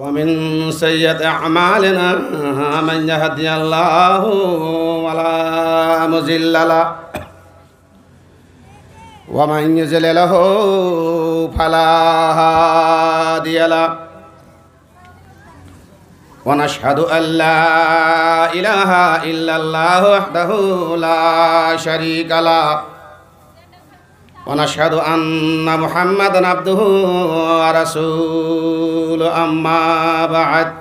ومن سيئة أعمالنا من يهدي الله ولا مزل له ومن يزل له فلا هادي له ونشهد أن لا إله إلا الله وحده لا شريك له ونشهد أن محمدا عبده ورسوله أما بعد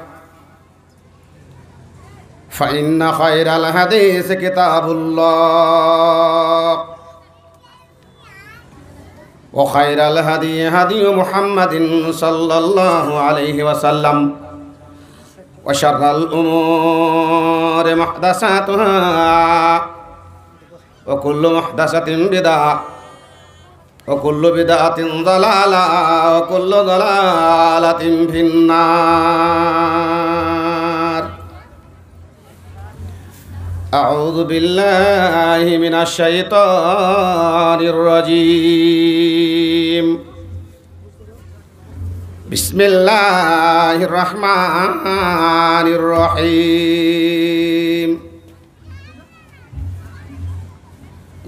فإن خير الحديث كتاب الله وخير الهدي هدي محمد صلى الله عليه وسلم وشر الأمور محدثاتها وكل محدثة بدعة অকুল্ল বেদাতিন দালালা অকুল্ল দালালাতিন ফিন্নার أعوذ بالله من الشيطان الرجيم بسم الله الرحمن الرحيم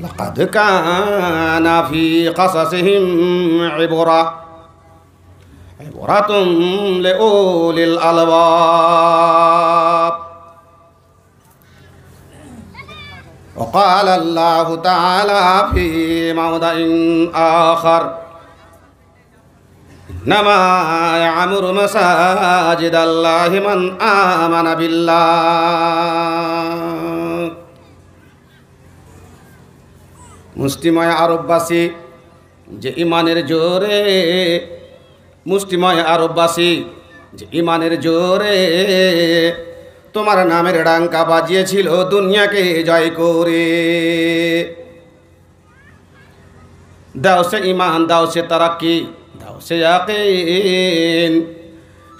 لقد كان في قصصهم عبرة عبرة لأولي الألباب وقال الله تعالى في موضع آخر إنما يعمر مساجد الله من آمن بالله মুষ্টিময় আরববাসী যে ইমানের জোরে মুষ্টিময় আরববাসী যে ইমানের জোরে তোমার নামের ডাঙ্কা বাজিয়েছিল দুনিয়াকে জয় করে দাও সে ইমান দাও সে কি দাও সে আকেন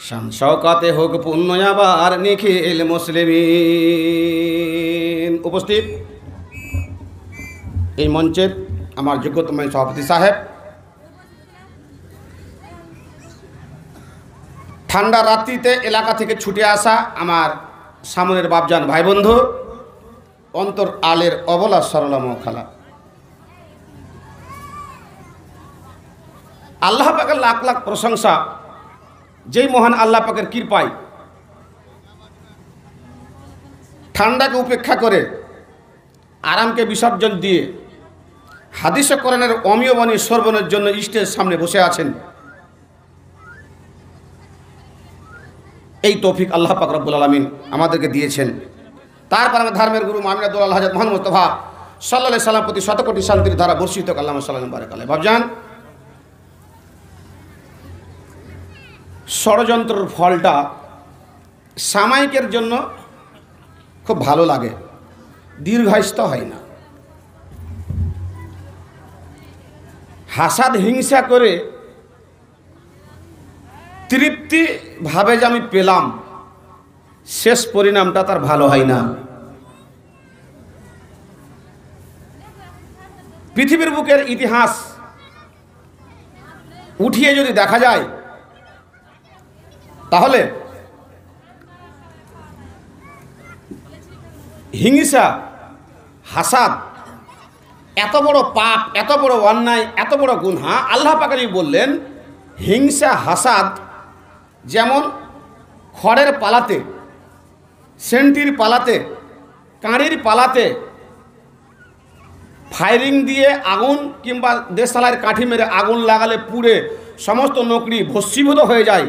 শান শওকাতে হোক পুণ্য আবার নিখিল মুসলিম উপস্থিত এই মঞ্চে আমার যোগ্যতম সভাপতি সাহেব ঠান্ডা রাত্রিতে এলাকা থেকে ছুটে আসা আমার সামনের বাপজান ভাই বন্ধু অন্তর আলের অবলা সরলা মখালা আল্লাহ পাকের লাখ লাখ প্রশংসা যেই মহান আল্লাহ পাকের কৃপায় ঠান্ডাকে উপেক্ষা করে আরামকে বিসর্জন দিয়ে হাদিস কোরআনের অমীয় সর্বনের জন্য ইস্টের সামনে বসে আছেন এই তৌফিক আল্লাহ পাক রব্বুল আলমিন আমাদেরকে দিয়েছেন তারপর আমার ধর্মের গুরু মামিনাদুল আল্লাহ হাজাদ মোহাম্মদ মুস্তফা সাল্লা সাল্লাম প্রতি শতকোটি শান্তির ধারা বর্ষিত আল্লাহ সাল্লাম বারাক আল্লাহ ভাবজান ষড়যন্ত্রের ফলটা সামায়িকের জন্য খুব ভালো লাগে দীর্ঘায়িত হয় না হাসাদ হিংসা করে তৃপ্তি ভাবে যে আমি পেলাম শেষ পরিণামটা তার ভালো হয় না পৃথিবীর বুকের ইতিহাস উঠিয়ে যদি দেখা যায় তাহলে হিংসা হাসাদ এত বড় পাপ এত বড় অন্যায় এত বড় গুনহা আল্লাহ পাকারি বললেন হিংসা হাসাদ যেমন খড়ের পালাতে সেন্টির পালাতে কাঁড়ির পালাতে ফায়ারিং দিয়ে আগুন কিংবা দেশালার কাঠি মেরে আগুন লাগালে পুড়ে সমস্ত নকরি ভস্মীভূত হয়ে যায়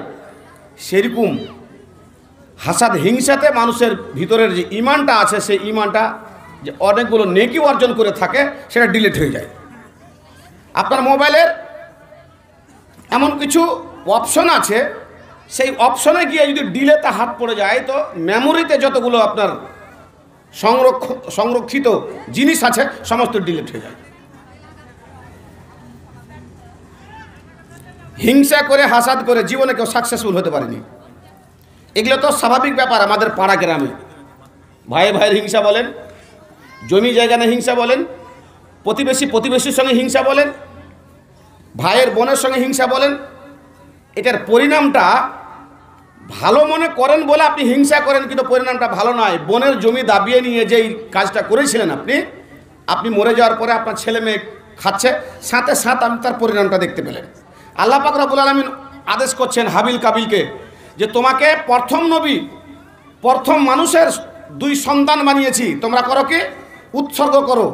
সেরকম হাসাদ হিংসাতে মানুষের ভিতরের যে ইমানটা আছে সেই ইমানটা যে অনেকগুলো নেকি অর্জন করে থাকে সেটা ডিলিট হয়ে যায় আপনার মোবাইলের এমন কিছু অপশন আছে সেই অপশনে গিয়ে যদি ডিলেতে হাত পড়ে যায় তো মেমোরিতে যতগুলো আপনার সংরক্ষ সংরক্ষিত জিনিস আছে সমস্ত ডিলিট হয়ে যায় হিংসা করে হাসাদ করে জীবনে কেউ সাকসেসফুল হতে পারেনি এগুলো তো স্বাভাবিক ব্যাপার আমাদের পাড়া গ্রামে ভাই ভাইয়ের হিংসা বলেন জমি জায়গা নিয়ে হিংসা বলেন প্রতিবেশী প্রতিবেশীর সঙ্গে হিংসা বলেন ভাইয়ের বোনের সঙ্গে হিংসা বলেন এটার পরিণামটা ভালো মনে করেন বলে আপনি হিংসা করেন কিন্তু পরিণামটা ভালো নয় বোনের জমি দাবিয়ে নিয়ে যেই কাজটা করেছিলেন আপনি আপনি মরে যাওয়ার পরে আপনার ছেলে মেয়ে খাচ্ছে সাথে সাথ আপনি তার পরিণামটা দেখতে পেলেন আল্লাহ পাক রবুল আলমিন আদেশ করছেন হাবিল কাবিলকে যে তোমাকে প্রথম নবী প্রথম মানুষের দুই সন্তান বানিয়েছি তোমরা করো কি উৎসর্গ করো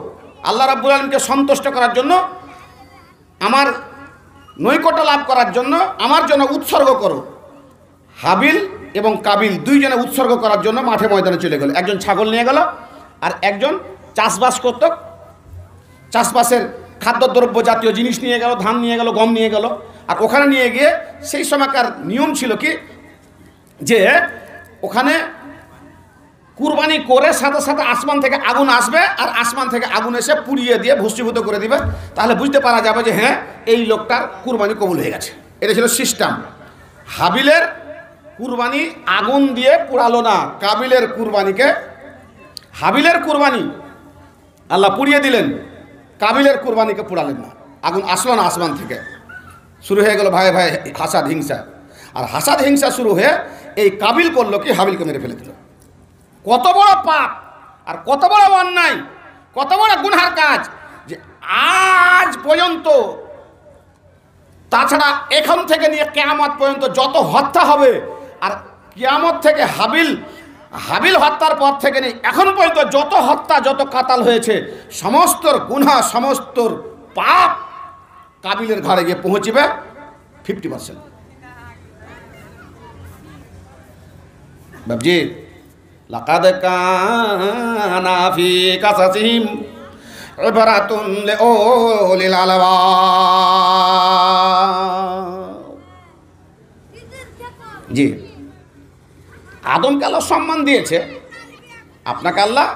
আল্লাহ রাব্বুল আলমকে সন্তুষ্ট করার জন্য আমার নৈকট্য লাভ করার জন্য আমার জন্য উৎসর্গ করো হাবিল এবং কাবিল দুইজনে উৎসর্গ করার জন্য মাঠে ময়দানে চলে গেল একজন ছাগল নিয়ে গেল আর একজন চাষবাস করত চাষবাসের খাদ্যদ্রব্য জাতীয় জিনিস নিয়ে গেল ধান নিয়ে গেল গম নিয়ে গেল আর ওখানে নিয়ে গিয়ে সেই সময়কার নিয়ম ছিল কি যে ওখানে কুরবানি করে সাথে সাথে আসমান থেকে আগুন আসবে আর আসমান থেকে আগুন এসে পুড়িয়ে দিয়ে ভস্মীভূত করে দিবে তাহলে বুঝতে পারা যাবে যে হ্যাঁ এই লোকটার কুরবানি কবুল হয়ে গেছে এটা ছিল সিস্টেম হাবিলের কুরবানি আগুন দিয়ে পুড়ালো না কাবিলের কুরবানিকে হাবিলের কুরবানি আল্লাহ পুড়িয়ে দিলেন কাবিলের কুরবানিকে পুড়ালেন না আগুন আসলো না আসমান থেকে শুরু হয়ে গেল ভাই ভাই হাসাদ হিংসা আর হাসাদ হিংসা শুরু হয়ে এই কাবিল করলো কি হাবিলকে মেরে ফেলে দিল কত বড় পাপ আর কত বড় অন্যায় কত বড় গুনহার কাজ যে আজ পর্যন্ত তাছাড়া এখান থেকে নিয়ে কেয়ামত পর্যন্ত যত হত্যা হবে আর কেয়ামত থেকে হাবিল হাবিল হত্যার পর থেকে নিয়ে এখন পর্যন্ত যত হত্যা যত কাতাল হয়েছে সমস্ত গুনা সমস্ত পাপ কাবিলের ঘরে গিয়ে পৌঁছিবে ফিফটি পার্সেন্ট বাবজি لقد كان في قصصهم عبرة لأولي الألباب জি আদমকে আল্লাহ সম্মান দিয়েছে আপনাকে আল্লাহ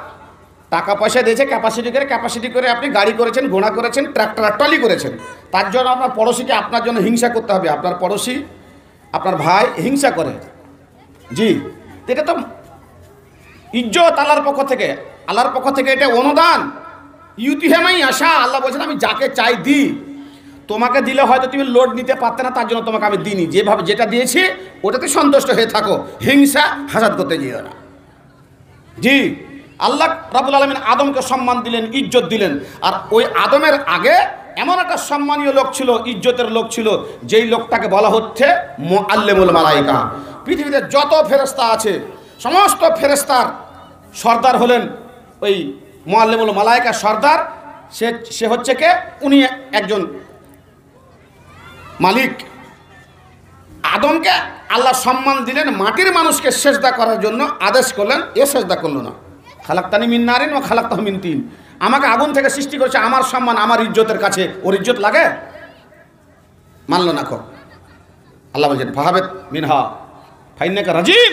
টাকা পয়সা দিয়েছে ক্যাপাসিটি করে ক্যাপাসিটি করে আপনি গাড়ি করেছেন ঘোড়া করেছেন আর ট্রলি করেছেন তার জন্য আপনার পড়োশিকে আপনার জন্য হিংসা করতে হবে আপনার পড়োশি আপনার ভাই হিংসা করে জি এটা তো ইজ্জত আল্লাহর পক্ষ থেকে আল্লাহর পক্ষ থেকে এটা অনুদান ইউতিহেমাই আশা আল্লাহ বলছেন আমি যাকে চাই দিই তোমাকে দিলে হয়তো তুমি লোড নিতে পারতে না তার জন্য তোমাকে আমি দিইনি যেভাবে যেটা দিয়েছি ওটাতে সন্তুষ্ট হয়ে থাকো হিংসা হাসাদ করতে যেও না জি আল্লাহ রাবুল আলমিন আদমকে সম্মান দিলেন ইজ্জত দিলেন আর ওই আদমের আগে এমন একটা সম্মানীয় লোক ছিল ইজ্জতের লোক ছিল যেই লোকটাকে বলা হচ্ছে মো আল্লেমুল মালাইকা পৃথিবীতে যত ফেরস্তা আছে সমস্ত ফেরেস্তার সর্দার হলেন ওই মোয়াল্লেমুল মালায়কা সর্দার সে সে হচ্ছে কে উনি একজন মালিক আদমকে আল্লাহ সম্মান দিলেন মাটির মানুষকে সেজদা করার জন্য আদেশ করলেন এ সেজদা করল না খালাক্তানি মিন নারিন ও খালাক্তাহ মিন তিন আমাকে আগুন থেকে সৃষ্টি করেছে আমার সম্মান আমার ইজ্জতের কাছে ওর ইজ্জত লাগে মানল না খো আল্লাহ বলছেন ফাহাবেদ মিনহা ফাইনাকা রাজিম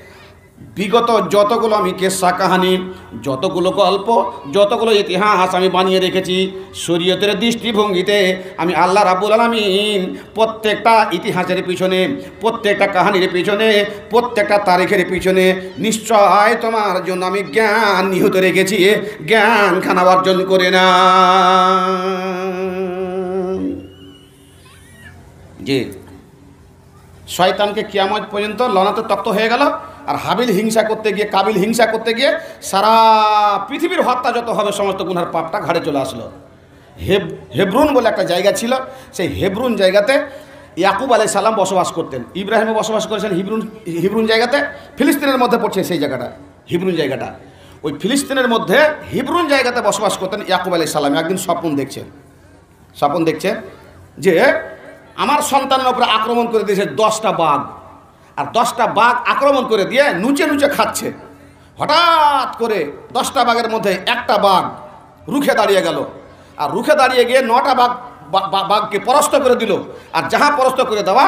বিগত যতগুলো আমি কেসা কাহানি যতগুলো গল্প যতগুলো ইতিহাস আমি বানিয়ে রেখেছি শরীয়তের দৃষ্টিভঙ্গিতে আমি আল্লাহ রাবুল আলমিন প্রত্যেকটা ইতিহাসের পিছনে প্রত্যেকটা কাহানির পিছনে প্রত্যেকটা তারিখের পিছনে নিশ্চয় তোমার জন্য আমি জ্ঞান নিহত রেখেছি জ্ঞান খানা অর্জন করে না যে শয়তানকে কিয়ামত পর্যন্ত লনাতে তক্ত হয়ে গেল আর হাবিল হিংসা করতে গিয়ে কাবিল হিংসা করতে গিয়ে সারা পৃথিবীর হত্যা যত হবে সমস্ত গুনার পাপটা ঘাড়ে চলে আসলো হেব হেব্রুন বলে একটা জায়গা ছিল সেই হেব্রুন জায়গাতে ইয়াকুব আলাই সালাম বসবাস করতেন ইব্রাহিমও বসবাস করেছেন হিব্রুন হিব্রুন জায়গাতে ফিলিস্তিনের মধ্যে পড়ছে সেই জায়গাটা হিব্রুন জায়গাটা ওই ফিলিস্তিনের মধ্যে হিব্রুন জায়গাতে বসবাস করতেন ইয়াকুব আলাই সালাম একদিন স্বপ্ন দেখছেন স্বপ্ন দেখছেন যে আমার সন্তানের ওপরে আক্রমণ করে দিয়েছে দশটা বাঘ আর দশটা বাঘ আক্রমণ করে দিয়ে নুচে নুচে খাচ্ছে হঠাৎ করে দশটা বাঘের মধ্যে একটা বাঘ রুখে দাঁড়িয়ে গেল আর রুখে দাঁড়িয়ে গিয়ে নটা বাঘ বাঘকে পরাস্ত করে দিল আর যাহা পরাস্ত করে দেওয়া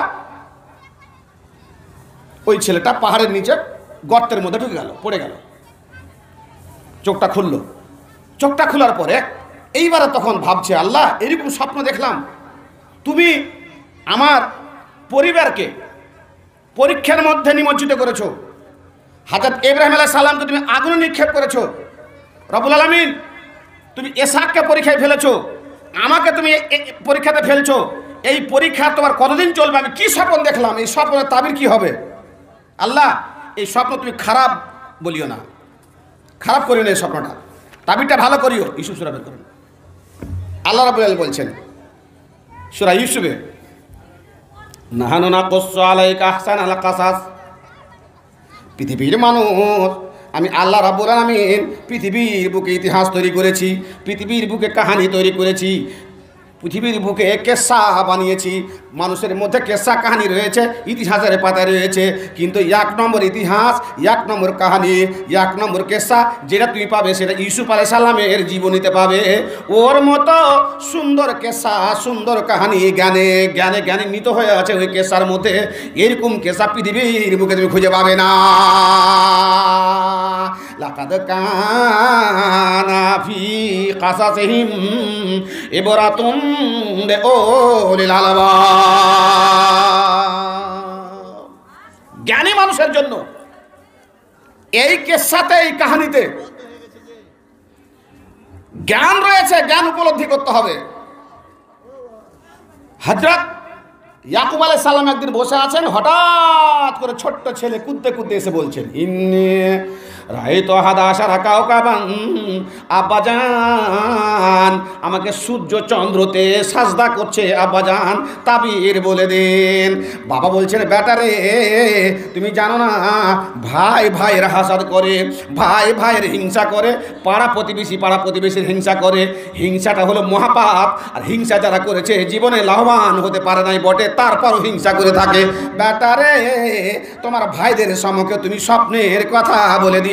ওই ছেলেটা পাহাড়ের নিচে গর্তের মধ্যে ঢুকে গেল পড়ে গেল চোখটা খুলল চোখটা খোলার পরে এইবারে তখন ভাবছে আল্লাহ এরকম স্বপ্ন দেখলাম তুমি আমার পরিবারকে পরীক্ষার মধ্যে নিমজ্জিত করেছো হাজার এব্রাহিম আলাহ সাল্লামকে তুমি আগুন নিক্ষেপ করেছো রবুল আলমিন তুমি এসাককে পরীক্ষায় ফেলেছো আমাকে তুমি পরীক্ষাতে ফেলছো এই পরীক্ষা তোমার কতদিন চলবে আমি কি স্বপ্ন দেখলাম এই স্বপ্নের তাবির কি হবে আল্লাহ এই স্বপ্ন তুমি খারাপ বলিও না খারাপ করিও না এই স্বপ্নটা তাবিরটা ভালো করিও ইসুফ সুরা করুন আল্লাহ রাবুল বলছেন সুরা ইস্যুবে নাহানু না কস্য আলাইক আহসান আলা কাসাস পৃথিবীর মানুষ আমি আল্লাহ রাবুল আলমিন পৃথিবীর বুকে ইতিহাস তৈরি করেছি পৃথিবীর বুকে কাহানি তৈরি করেছি পৃথিবীর বুকে কেসা বানিয়েছি মানুষের মধ্যে কেসা কাহিনী রয়েছে ইতিহাসের পাতায় রয়েছে কিন্তু এক নম্বর ইতিহাস এক নম্বর কাহিনী এক নম্বর কেসা যেটা তুমি পাবে সেটা ইউসুফ আলাই সাল্লামের জীবনীতে পাবে ওর মতো সুন্দর কেসা সুন্দর কাহিনী জ্ঞানে জ্ঞানে জ্ঞানে নিত হয়ে আছে ওই কেসার মধ্যে এরকম কেসা পৃথিবীর বুকে তুমি খুঁজে পাবে না লাকাদ কানা ফি এবরা এবারাতুম ইন্দে ওলিল আলাবা জ্ঞানী মানুষের জন্য এই কেসাতে এই কাহিনীতে জ্ঞান রয়েছে জ্ঞান উপলব্ধি করতে হবে হজরত ইয়াকুব আলাই সাল্লাম একদিন বসে আছেন হঠাৎ করে ছোট্ট ছেলে কুদ্দে কুদ্দে এসে বলছেন ইন্নি রায়ত হাদাসা রাখাও কাবান আব্বাজান আমাকে সূর্য চন্দ্রতে সাজদা করছে আব্বাজান তাবির বলে দেন বাবা বলছেন ব্যাটারে তুমি জানো না ভাই ভাইয়ের হাসাদ করে ভাই ভাইয়ের হিংসা করে পাড়া প্রতিবেশী পাড়া প্রতিবেশীর হিংসা করে হিংসাটা হলো মহাপাপ আর হিংসা যারা করেছে জীবনে লাভবান হতে পারে নাই বটে তারপরও হিংসা করে থাকে ব্যাটারে তোমার ভাইদের সমকে তুমি স্বপ্নের কথা বলে দিও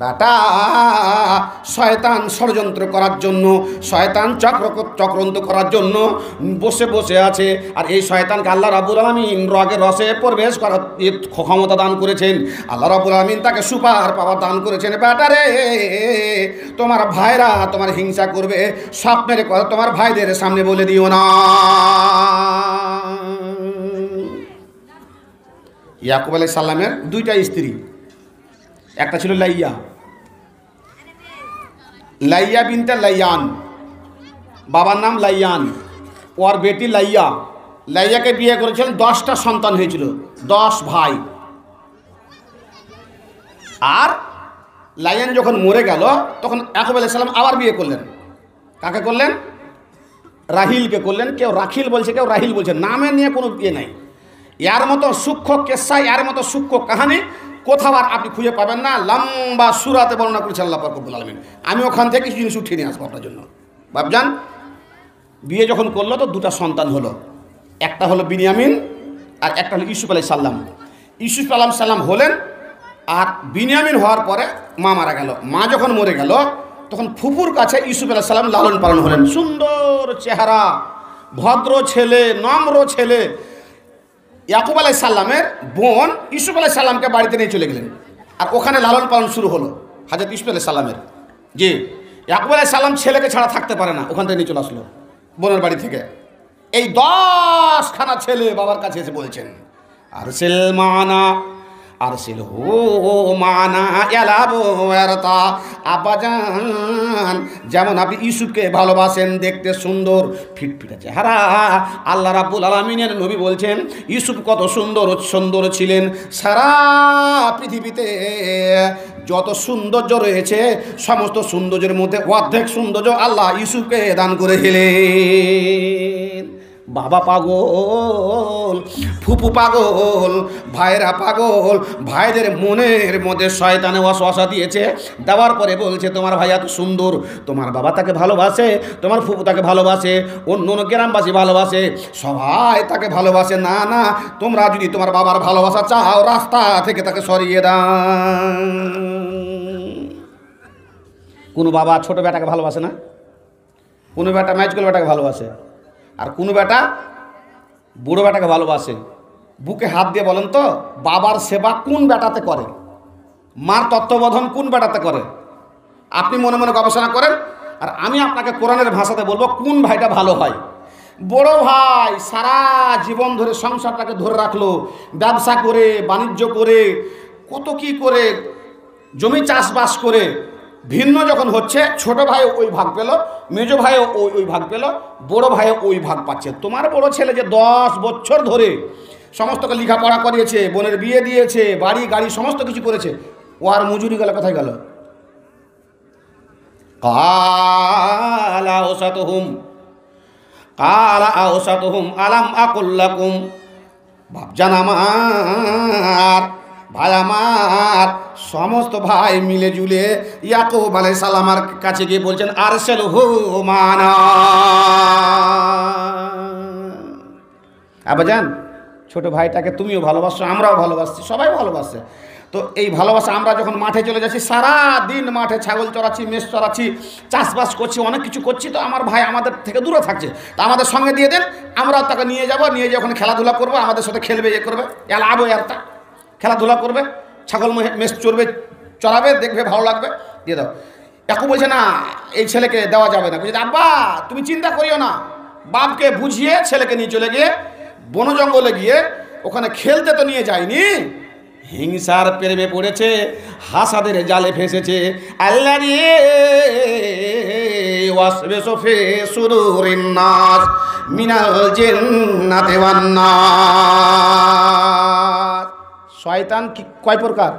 বেটা শয়তান ষড়যন্ত্র করার জন্য শয়তান চক্র চক্রান্ত করার জন্য বসে বসে আছে আর এই শয়তানকে আল্লাহ রাবুল আলমিন রগে রসে প্রবেশ করার ক্ষমতা দান করেছেন আল্লাহ রাবুল আলমিন তাকে সুপার পাওয়ার দান করেছেন বেটা রে তোমার ভাইরা তোমার হিংসা করবে স্বপ্নের কথা তোমার ভাইদের সামনে বলে দিও না ইয়াকুব আলাই সাল্লামের দুইটা স্ত্রী একটা ছিল লাইয়া লাইয়া বিনতে লাইয়ান বাবার নাম লাইয়ান ওর বেটি লাইয়া লাইয়াকে বিয়ে করেছিলেন দশটা সন্তান হয়েছিল দশ ভাই আর লাইয়ান যখন মরে গেল তখন ইয়াকুব আলাইসাল্লাম আবার বিয়ে করলেন কাকে করলেন রাহিলকে করলেন কেউ রাখিল বলছে কেউ রাহিল বলছে নামে নিয়ে কোনো বিয়ে নাই ইয়ার মতো সূক্ষ্ম কেসা ইয়ার মতো সূক্ষ্ম কাহানি কোথাও আর আপনি খুঁজে পাবেন না লম্বা সুরাতে বর্ণনা করেছেন আল্লাহ পাকুল আলমিন আমি ওখান থেকে কিছু জিনিস উঠিয়ে নিয়ে আসবো আপনার জন্য ভাবজান বিয়ে যখন করলো তো দুটা সন্তান হলো একটা হলো বিনিয়ামিন আর একটা হলো ইউসুফ আলাই সাল্লাম ইউসুফ আলাম সাল্লাম হলেন আর বিনিয়ামিন হওয়ার পরে মা মারা গেল মা যখন মরে গেল তখন ফুপুর কাছে ইউসুফ আলাহ সাল্লাম লালন পালন হলেন সুন্দর চেহারা ভদ্র ছেলে নম্র ছেলে ইয়াকুব আলাই সাল্লামের বোন ইউসুফ আলাই সাল্লামকে বাড়িতে নিয়ে চলে গেলেন আর ওখানে লালন পালন শুরু হলো হাজরত ইউসুফ আলাই সাল্লামের জি ইয়াকুব আলাই সাল্লাম ছেলেকে ছাড়া থাকতে পারে না ওখান থেকে নিয়ে চলে আসলো বোনের বাড়ি থেকে এই দশখানা ছেলে বাবার কাছে এসে বলছেন আর সেলমানা আরসিলহু মানা এলাবো এরতা আব্বাজান যেমন আপনি ইউসুফকে ভালোবাসেন দেখতে সুন্দর ফিটফিটে চেহারা আল্লাহ রাবুল আলমিনের নবী বলছেন ইউসুফ কত সুন্দর সুন্দর ছিলেন সারা পৃথিবীতে যত সৌন্দর্য রয়েছে সমস্ত সৌন্দর্যের মধ্যে অর্ধেক সৌন্দর্য আল্লাহ ইউসুফকে দান করে গেলে বাবা পাগল ফুপু পাগল ভাইরা পাগল ভাইদের মনের মধ্যে শয়তানে অশা দিয়েছে দেওয়ার পরে বলছে তোমার ভাই এত সুন্দর তোমার বাবা তাকে ভালোবাসে তোমার ফুপু তাকে ভালোবাসে অন্য অন্য গ্রামবাসী ভালোবাসে সবাই তাকে ভালোবাসে না না তোমরা যদি তোমার বাবার ভালোবাসা চাও রাস্তা থেকে তাকে সরিয়ে দাও কোনো বাবা ছোট বেটাকে ভালোবাসে না কোনো বেটা ম্যাচ করলে বেটাকে ভালোবাসে আর কোনো বেটা বুড়ো বেটাকে ভালোবাসে বুকে হাত দিয়ে বলেন তো বাবার সেবা কোন বেটাতে করে মার তত্ত্ববোধন কোন বেটাতে করে আপনি মনে মনে গবেষণা করেন আর আমি আপনাকে কোরআনের ভাষাতে বলবো কোন ভাইটা ভালো হয় বড় ভাই সারা জীবন ধরে সংসারটাকে ধরে রাখলো ব্যবসা করে বাণিজ্য করে কত কি করে জমি চাষবাস করে ভিন্ন যখন হচ্ছে ছোট ভাই ওই ভাগ পেল মেজ ভাইও ওই ওই ভাগ পেল বড় ভাইও ওই ভাগ পাচ্ছে তোমার বড় ছেলে যে দশ বছর ধরে সমস্তকে লেখাপড়া করিয়েছে বোনের বিয়ে দিয়েছে বাড়ি গাড়ি সমস্ত কিছু করেছে ও আর মজুরি গেল কোথায় গেল আলাম আকুল্লাকুম ভাবজান আমার ভাই আমার সমস্ত ভাই মিলে জুলে ইয়াকুব আলাই সালামার কাছে গিয়ে বলছেন আর সেল হো মানা আবার যান ছোট ভাইটাকে তুমিও ভালোবাসো আমরাও ভালোবাসছি সবাই ভালোবাসে তো এই ভালোবাসা আমরা যখন মাঠে চলে যাচ্ছি সারা দিন মাঠে ছাগল চড়াচ্ছি মেষ চড়াচ্ছি চাষবাস করছি অনেক কিছু করছি তো আমার ভাই আমাদের থেকে দূরে থাকছে তা আমাদের সঙ্গে দিয়ে দেন আমরাও তাকে নিয়ে যাব নিয়ে যখন খেলাধুলা করবো আমাদের সাথে খেলবে ইয়ে করবে আবো এর তা খেলাধুলা করবে ছাগল মেষ চড়বে চড়াবে দেখবে ভালো লাগবে দিয়ে দাও কাকু বলছে না এই ছেলেকে দেওয়া যাবে না বলছে আব্বা তুমি চিন্তা করিও না বাপকে বুঝিয়ে ছেলেকে নিয়ে চলে গিয়ে বন জঙ্গলে গিয়ে ওখানে খেলতে তো নিয়ে যায়নি হিংসার প্রেমে পড়েছে হাসাদের জালে ফেসেছে আল্লাহ সোফে মিনাল জিন্নাতে না নাস শয়তান কি কয় প্রকার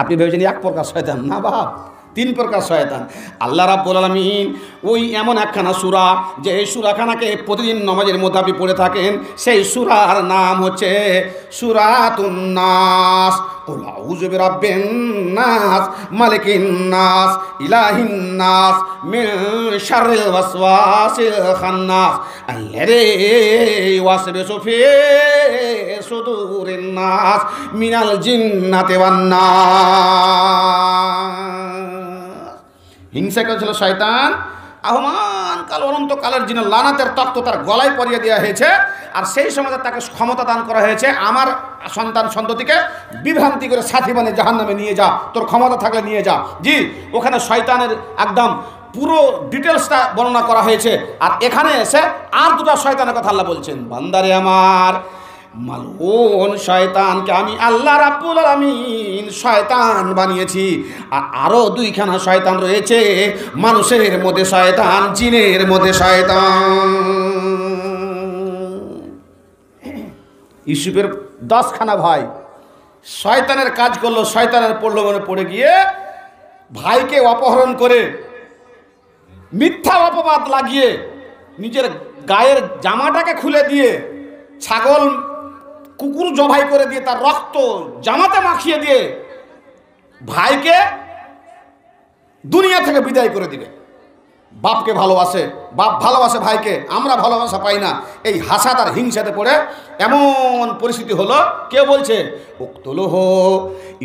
আপনি ভেবেছেন এক প্রকার শয়তান না বাপ তিন প্রকার শয়তান আল্লাহ রাব্বুল আলমিন ওই এমন একখানা সুরা যে এই সুরাখানাকে প্রতিদিন নমাজের মধ্যে আপনি পড়ে থাকেন সেই সুরার নাম হচ্ছে উন্নাস কুল আউযু বিরাব্বিন নাস মালিকিন নাস ইলাহিন নাস মিন শাররিল ওয়াসওয়াসিল খান্নাস আল্লাযী ইউয়াসবিসু মিনাল জিন্নাতি ওয়ান হিংসা করেছিল শয়তান আহমান কাল অনন্তকালের যিনি লানাতের তত্ত্ব তার গলায় পরিয়ে দেওয়া হয়েছে আর সেই সময় তাকে ক্ষমতা দান করা হয়েছে আমার সন্তান সন্ততিকে বিভ্রান্তি করে সাথী মানে জাহান নামে নিয়ে যা তোর ক্ষমতা থাকলে নিয়ে যা জি ওখানে শয়তানের একদম পুরো ডিটেলসটা বর্ণনা করা হয়েছে আর এখানে এসে আর দুটো শয়তানের কথা আল্লাহ বলছেন বান্দারে আমার মালুন শয়তানকে আমি আল্লাহ রাব্বুল আলামিন শয়তান বানিয়েছি আর আরও দুইখানা শয়তান রয়েছে মানুষের মধ্যে শয়তান জিনের মধ্যে শয়তান ইউসুফের দশখানা ভাই শয়তানের কাজ করলো শয়তানের পড়লো মনে পড়ে গিয়ে ভাইকে অপহরণ করে মিথ্যা অপবাদ লাগিয়ে নিজের গায়ের জামাটাকে খুলে দিয়ে ছাগল কুকুর জবাই করে দিয়ে তার রক্ত জামাতে মাখিয়ে দিয়ে ভাইকে দুনিয়া থেকে বিদায় করে দিবে বাপকে ভালোবাসে বাপ ভালোবাসে ভাইকে আমরা ভালোবাসা পাই না এই হাসাত আর হিংসাতে পড়ে এমন পরিস্থিতি হলো কে বলছে উক্তল হো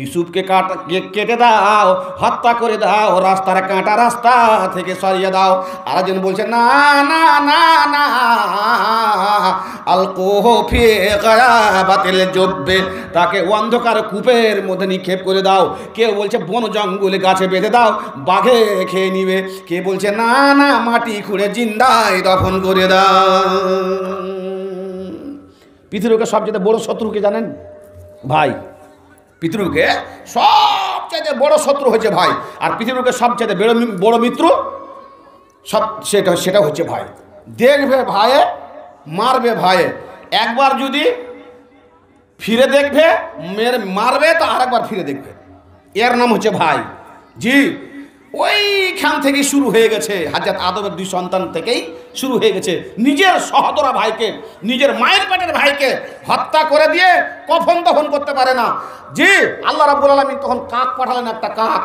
ইউসুফকে কাটা কেটে দাও হত্যা করে দাও রাস্তার কাঁটা রাস্তা থেকে সরিয়ে দাও আর একজন বলছে না না না না আলকোহফে বাতিল জব্বে তাকে অন্ধকার কূপের মধ্যে নিক্ষেপ করে দাও কেউ বলছে বন জঙ্গলে গাছে বেঁধে দাও বাঘে খেয়ে নিবে কে বলছে না না মাটি খুঁড়ে জিন্দায় দফন করে দা পিতৃকে সবচেয়ে বড় শত্রুকে জানেন ভাই পিতৃকে সবচেয়ে বড় শত্রু হচ্ছে ভাই আর পিতৃকে সবচেয়ে বড় বড় মিত্র সব সেটা সেটা হচ্ছে ভাই দেখবে ভাইয়ে মারবে ভাইয়ে একবার যদি ফিরে দেখবে মেরে মারবে তো আরেকবার ফিরে দেখবে এর নাম হচ্ছে ভাই জি ওইখান থেকে শুরু হয়ে গেছে হাজার আদবের দুই সন্তান থেকেই শুরু হয়ে গেছে নিজের সহদরা ভাইকে নিজের মায়ের পেটের ভাইকে হত্যা করে দিয়ে কফন দহন করতে পারে না যে আল্লাহ রাবুল আলমী তখন কাক পাঠালেন একটা কাক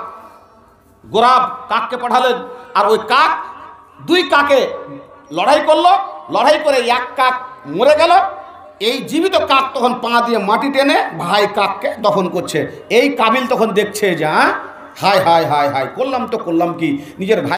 গোরাব কাককে পাঠালেন আর ওই কাক দুই কাকে লড়াই করলো লড়াই করে এক কাক মরে গেল এই জীবিত কাক তখন পা দিয়ে মাটি টেনে ভাই কাককে দফন করছে এই কাবিল তখন দেখছে যা হায় হায় হায় হায় করলাম তো করলাম কি নিজের ভাই